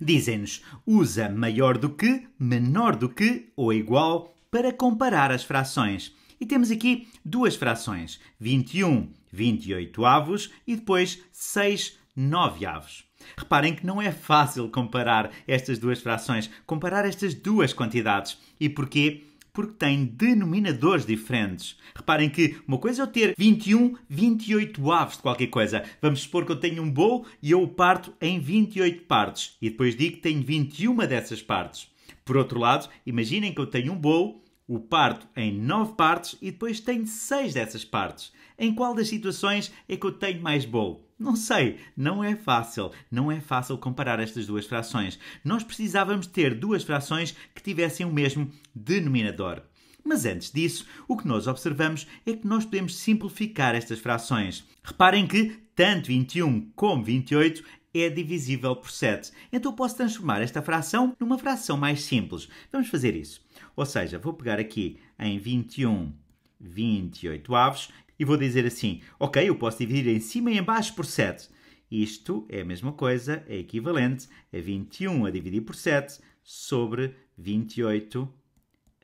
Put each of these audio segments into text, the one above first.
Dizem-nos usa maior do que, menor do que ou igual para comparar as frações. E temos aqui duas frações: 21, 28 avos e depois 6, 9 avos. Reparem que não é fácil comparar estas duas frações, comparar estas duas quantidades. E porquê? porque têm denominadores diferentes. Reparem que uma coisa é eu ter 21, 28 aves de qualquer coisa. Vamos supor que eu tenho um bolo e eu o parto em 28 partes. E depois digo que tenho 21 dessas partes. Por outro lado, imaginem que eu tenho um bolo o parto em nove partes e depois tenho seis dessas partes. Em qual das situações é que eu tenho mais bolo? Não sei, não é fácil, não é fácil comparar estas duas frações. Nós precisávamos ter duas frações que tivessem o mesmo denominador. Mas antes disso, o que nós observamos é que nós podemos simplificar estas frações. Reparem que tanto 21 como 28 é divisível por 7. Então eu posso transformar esta fração numa fração mais simples. Vamos fazer isso. Ou seja, vou pegar aqui em 21, 28 avos e vou dizer assim, ok, eu posso dividir em cima e em baixo por 7. Isto é a mesma coisa, é equivalente a 21 a dividir por 7 sobre 28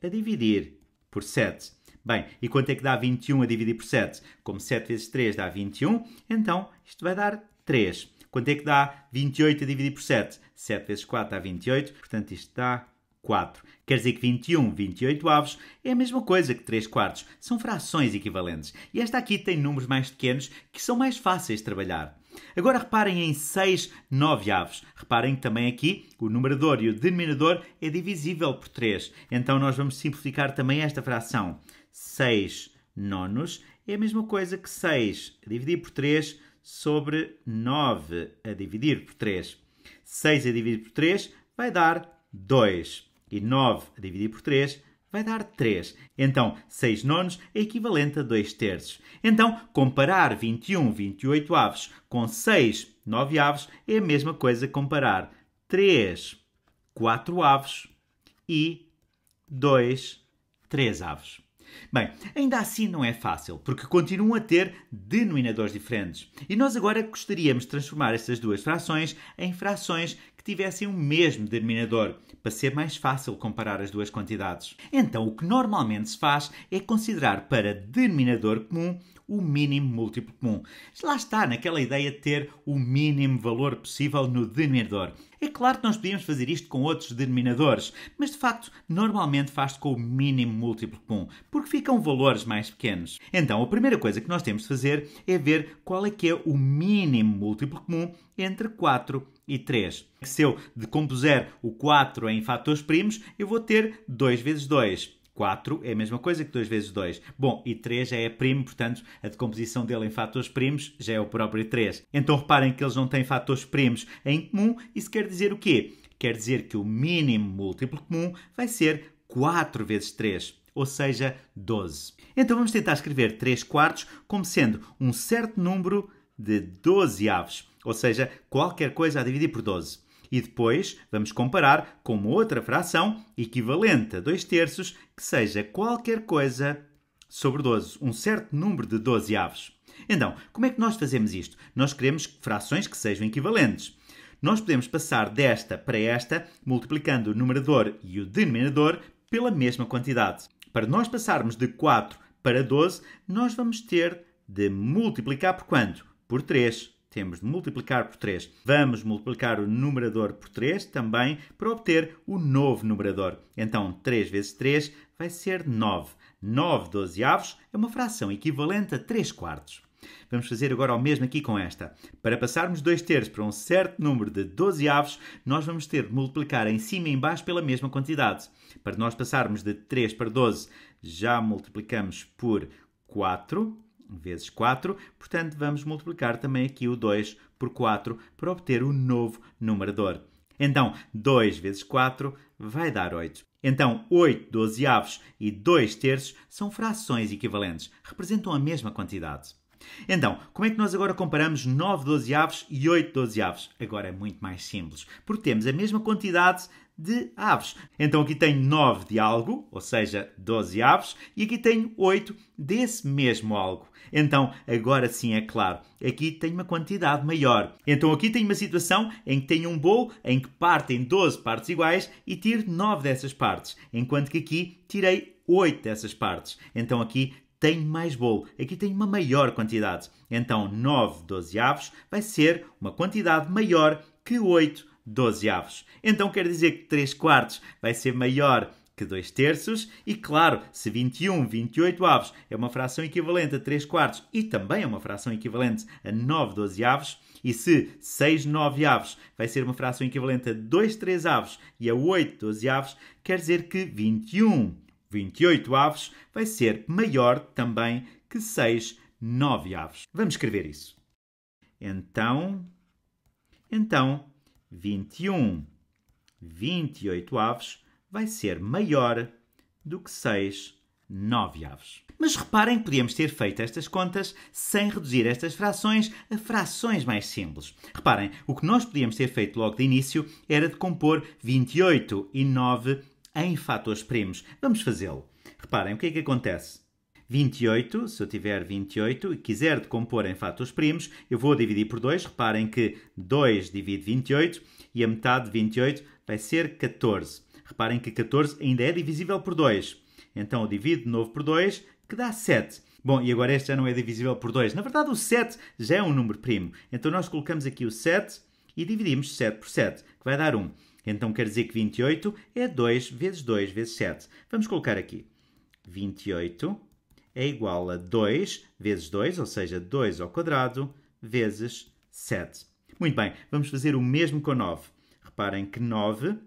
a dividir por 7. Bem, e quanto é que dá 21 a dividir por 7? Como 7 vezes 3 dá 21, então isto vai dar 3. Quanto é que dá 28 a dividir por 7? 7 vezes 4 dá 28, portanto isto dá 4. Quer dizer que 21, 28 avos é a mesma coisa que 3 quartos, são frações equivalentes. E esta aqui tem números mais pequenos que são mais fáceis de trabalhar. Agora reparem em 6 9 avos. Reparem que também aqui o numerador e o denominador é divisível por 3. Então nós vamos simplificar também esta fração. 6 nonos é a mesma coisa que 6 a dividir por 3 sobre 9 a dividir por 3. 6 a dividir por 3 vai dar 2. E 9 dividido por 3 vai dar 3. Então, 6 nonos é equivalente a 2 terços. Então, comparar 21 28 avos com 6 9 avos é a mesma coisa que comparar 3 4 avos e 2 3 avos. Bem, ainda assim não é fácil, porque continuam a ter denominadores diferentes. E nós agora gostaríamos de transformar estas duas frações em frações que tivessem o mesmo denominador, para ser mais fácil comparar as duas quantidades. Então, o que normalmente se faz é considerar para denominador comum o mínimo múltiplo comum. Lá está, naquela ideia de ter o mínimo valor possível no denominador. É claro que nós podíamos fazer isto com outros denominadores, mas de facto, normalmente faz com o mínimo múltiplo comum, porque ficam valores mais pequenos. Então, a primeira coisa que nós temos de fazer é ver qual é que é o mínimo múltiplo comum entre 4 e 3. Se eu decompuser o 4 em fatores primos, eu vou ter 2 vezes 2 4 é a mesma coisa que 2 vezes 2. Bom, e 3 já é primo, portanto, a decomposição dele em fatores primos já é o próprio 3. Então reparem que eles não têm fatores primos em comum. Isso quer dizer o quê? Quer dizer que o mínimo múltiplo comum vai ser 4 vezes 3 ou seja, 12. Então vamos tentar escrever 3 quartos como sendo um certo número de 12 aves, ou seja, qualquer coisa a dividir por 12 e depois vamos comparar com outra fração equivalente a 2 terços que seja qualquer coisa sobre 12, um certo número de 12 avos. Então, como é que nós fazemos isto? Nós queremos frações que sejam equivalentes. Nós podemos passar desta para esta, multiplicando o numerador e o denominador pela mesma quantidade. Para nós passarmos de 4 para 12, nós vamos ter de multiplicar por quanto? Por 3 temos de multiplicar por 3. Vamos multiplicar o numerador por 3 também para obter o novo numerador. Então, 3 vezes 3 vai ser 9. 9 dozeavos é uma fração equivalente a 3 quartos. Vamos fazer agora o mesmo aqui com esta. Para passarmos 2 terços para um certo número de 12 avos, nós vamos ter de multiplicar em cima e em baixo pela mesma quantidade. Para nós passarmos de 3 para 12, já multiplicamos por 4 vezes 4, portanto vamos multiplicar também aqui o 2 por 4 para obter o um novo numerador. Então, 2 vezes 4 vai dar 8. Então, 8 dozeavos e 2 terços são frações equivalentes, representam a mesma quantidade. Então, como é que nós agora comparamos 9 dozeavos e 8 dozeavos? Agora é muito mais simples, porque temos a mesma quantidade de aves. Então aqui tenho 9 de algo, ou seja, 12 aves, e aqui tenho 8 desse mesmo algo. Então, agora sim, é claro, aqui tenho uma quantidade maior. Então aqui tenho uma situação em que tenho um bolo em que partem 12 partes iguais e tiro 9 dessas partes, enquanto que aqui tirei 8 dessas partes. Então aqui tenho mais bolo, aqui tenho uma maior quantidade. Então 9 dozeavos vai ser uma quantidade maior que 8 12 avos. Então quer dizer que 3 quartos vai ser maior que 2 terços, e claro, se 21, 28 avos é uma fração equivalente a 3 quartos e também é uma fração equivalente a 9 12 avos, e se 6 9 avos vai ser uma fração equivalente a 2 3 avos e a 8 12 avos, quer dizer que 21, 28 avos vai ser maior também que 6 9 avos. Vamos escrever isso. Então, então 21, 28 aves vai ser maior do que 6 9 aves. Mas reparem que podíamos ter feito estas contas sem reduzir estas frações a frações mais simples. Reparem, o que nós podíamos ter feito logo de início era de compor 28 e 9 em fatores primos. Vamos fazê-lo. Reparem, o que é que acontece? 28, se eu tiver 28 e quiser decompor em fatores primos, eu vou dividir por 2. Reparem que 2 divide 28 e a metade de 28 vai ser 14. Reparem que 14 ainda é divisível por 2. Então eu divido de novo por 2, que dá 7. Bom, e agora este já não é divisível por 2. Na verdade, o 7 já é um número primo. Então nós colocamos aqui o 7 e dividimos 7 por 7, que vai dar 1. Então quer dizer que 28 é 2 vezes 2 vezes 7. Vamos colocar aqui. 28 é igual a 2 vezes 2, ou seja, 2 ao quadrado, vezes 7. Muito bem, vamos fazer o mesmo com 9. Reparem que 9,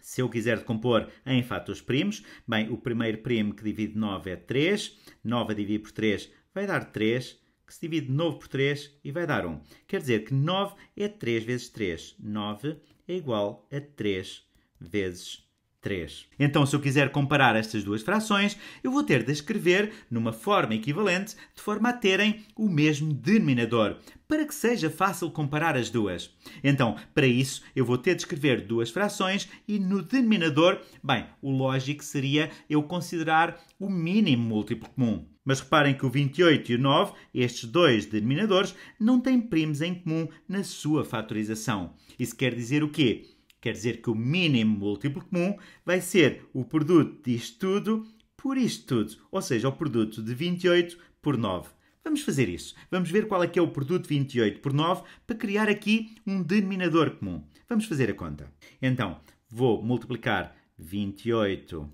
se eu quiser decompor em fatores primos, bem, o primeiro primo que divide 9 é 3, 9 a dividir por 3 vai dar 3, que se divide 9 por 3 e vai dar 1. Quer dizer que 9 é 3 vezes 3. 9 é igual a 3 vezes 3. 3. Então, se eu quiser comparar estas duas frações, eu vou ter de escrever numa forma equivalente, de forma a terem o mesmo denominador, para que seja fácil comparar as duas. Então, para isso, eu vou ter de escrever duas frações e no denominador, bem, o lógico seria eu considerar o mínimo múltiplo comum. Mas reparem que o 28 e o 9, estes dois denominadores, não têm primos em comum na sua fatorização. Isso quer dizer o quê? Quer dizer que o mínimo múltiplo comum vai ser o produto disto tudo por isto tudo, ou seja, o produto de 28 por 9. Vamos fazer isso. Vamos ver qual é que é o produto 28 por 9 para criar aqui um denominador comum. Vamos fazer a conta. Então, vou multiplicar 28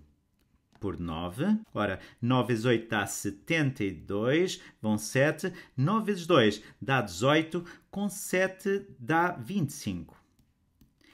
por 9. Ora, 9 vezes 8 dá 72, vão 7. 9 vezes 2 dá 18, com 7 dá 25.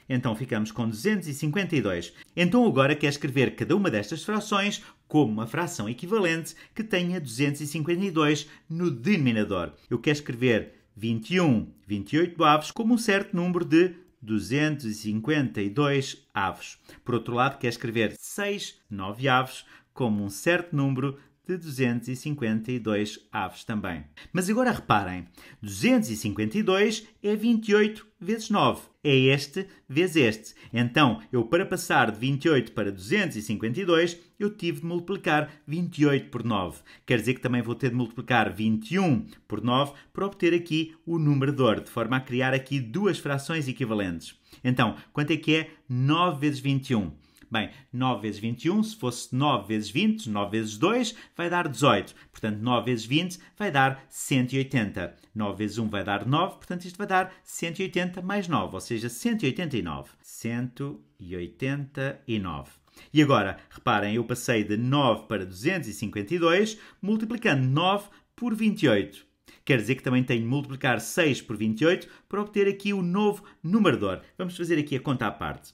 Então ficamos com 252. Então agora quer escrever cada uma destas frações como uma fração equivalente que tenha 252 no denominador. Eu quero escrever 21, 28 avos como um certo número de 252 avos. Por outro lado, quer escrever 6, 9 avos como um certo número de 252 aves também. Mas agora reparem, 252 é 28 vezes 9. É este vezes este. Então, eu para passar de 28 para 252, eu tive de multiplicar 28 por 9. Quer dizer que também vou ter de multiplicar 21 por 9 para obter aqui o numerador, de forma a criar aqui duas frações equivalentes. Então, quanto é que é 9 vezes 21? Bem, 9 vezes 21, se fosse 9 vezes 20, 9 vezes 2 vai dar 18. Portanto, 9 vezes 20 vai dar 180. 9 vezes 1 vai dar 9, portanto, isto vai dar 180 mais 9, ou seja, 189. 189. E agora, reparem, eu passei de 9 para 252, multiplicando 9 por 28. Quer dizer que também tenho de multiplicar 6 por 28 para obter aqui o novo numerador. Vamos fazer aqui a conta à parte.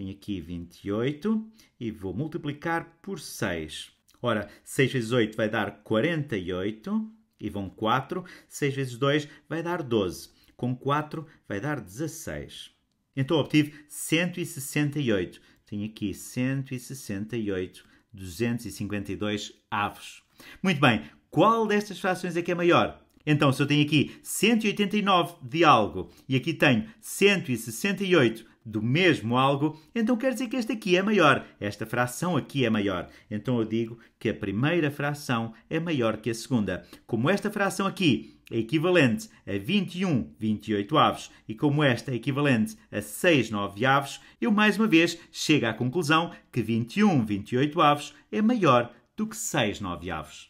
Tenho aqui 28 e vou multiplicar por 6. Ora, 6 vezes 8 vai dar 48 e vão 4. 6 vezes 2 vai dar 12. Com 4 vai dar 16. Então obtive 168. Tenho aqui 168, 252 avos. Muito bem, qual destas frações é que é maior? Então, se eu tenho aqui 189 de algo e aqui tenho 168 do mesmo algo, então quer dizer que este aqui é maior, esta fração aqui é maior. Então eu digo que a primeira fração é maior que a segunda. Como esta fração aqui é equivalente a 21 28 avos e como esta é equivalente a 6 9 avos, eu mais uma vez chego à conclusão que 21 28 avos é maior do que 6 9 avos.